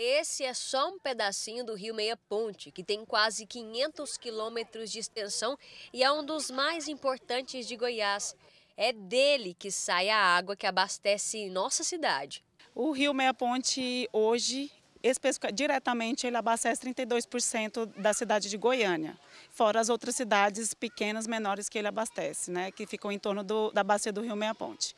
Esse é só um pedacinho do Rio Meia Ponte, que tem quase 500 quilômetros de extensão e é um dos mais importantes de Goiás. É dele que sai a água que abastece nossa cidade. O Rio Meia Ponte hoje, diretamente, ele abastece 32% da cidade de Goiânia, fora as outras cidades pequenas, menores que ele abastece, né, que ficam em torno do, da bacia do Rio Meia Ponte.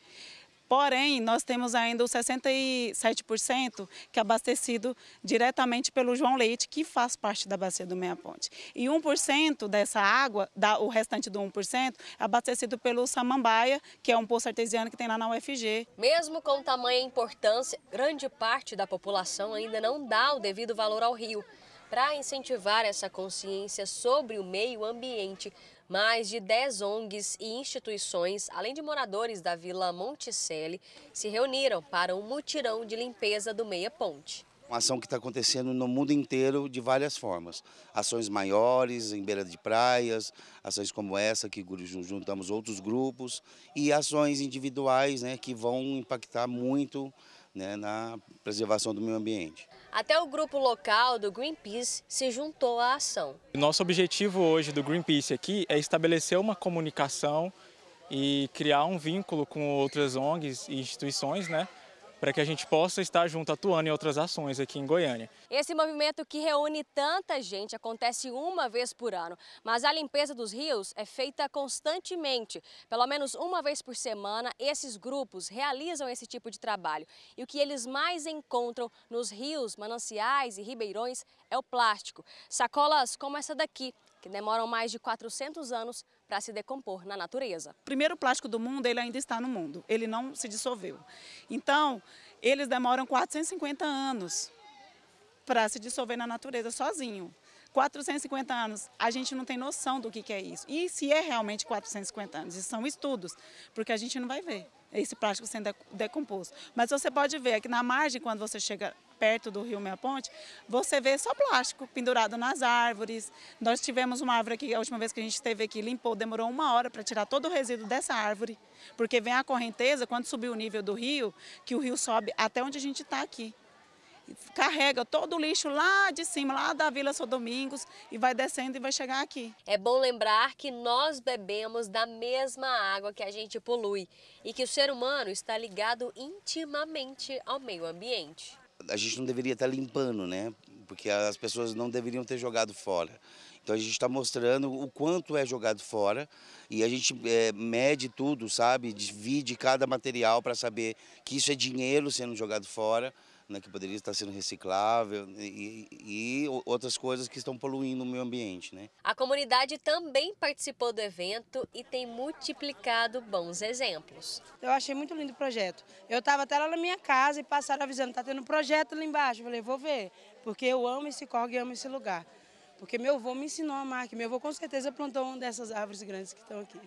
Porém, nós temos ainda os 67% que é abastecido diretamente pelo João Leite, que faz parte da bacia do Meia Ponte. E 1% dessa água, da, o restante do 1%, é abastecido pelo Samambaia, que é um poço artesiano que tem lá na UFG. Mesmo com tamanha importância, grande parte da população ainda não dá o devido valor ao rio. Para incentivar essa consciência sobre o meio ambiente, mais de 10 ONGs e instituições, além de moradores da Vila Monticelli, se reuniram para um mutirão de limpeza do Meia Ponte. Uma ação que está acontecendo no mundo inteiro de várias formas. Ações maiores, em beira de praias, ações como essa, que juntamos outros grupos, e ações individuais né, que vão impactar muito né, na preservação do meio ambiente. Até o grupo local do Greenpeace se juntou à ação. Nosso objetivo hoje do Greenpeace aqui é estabelecer uma comunicação e criar um vínculo com outras ONGs e instituições, né, para que a gente possa estar junto atuando em outras ações aqui em Goiânia. Esse movimento que reúne tanta gente acontece uma vez por ano, mas a limpeza dos rios é feita constantemente. Pelo menos uma vez por semana, esses grupos realizam esse tipo de trabalho. E o que eles mais encontram nos rios, mananciais e ribeirões é o plástico. Sacolas como essa daqui, que demoram mais de 400 anos para se decompor na natureza. Primeiro, plástico do mundo ele ainda está no mundo, ele não se dissolveu. Então, eles demoram 450 anos para se dissolver na natureza sozinho. 450 anos, a gente não tem noção do que, que é isso. E se é realmente 450 anos, isso são estudos, porque a gente não vai ver esse plástico sendo decomposto. Mas você pode ver aqui na margem, quando você chega perto do rio Meia Ponte, você vê só plástico pendurado nas árvores. Nós tivemos uma árvore que a última vez que a gente esteve aqui limpou, demorou uma hora para tirar todo o resíduo dessa árvore, porque vem a correnteza, quando subir o nível do rio, que o rio sobe até onde a gente está aqui carrega todo o lixo lá de cima, lá da Vila São Domingos, e vai descendo e vai chegar aqui. É bom lembrar que nós bebemos da mesma água que a gente polui e que o ser humano está ligado intimamente ao meio ambiente a gente não deveria estar limpando, né? Porque as pessoas não deveriam ter jogado fora. Então a gente está mostrando o quanto é jogado fora e a gente é, mede tudo, sabe? Divide cada material para saber que isso é dinheiro sendo jogado fora né, que poderia estar sendo reciclável e, e, outras coisas que estão poluindo o meio ambiente. Né? A comunidade também participou do evento e tem multiplicado bons exemplos. Eu achei muito lindo o projeto. Eu estava até lá na minha casa e passaram avisando, está tendo um projeto ali embaixo. Eu falei, vou ver, porque eu amo esse corgue e amo esse lugar. Porque meu avô me ensinou a amar, meu avô com certeza plantou uma dessas árvores grandes que estão aqui.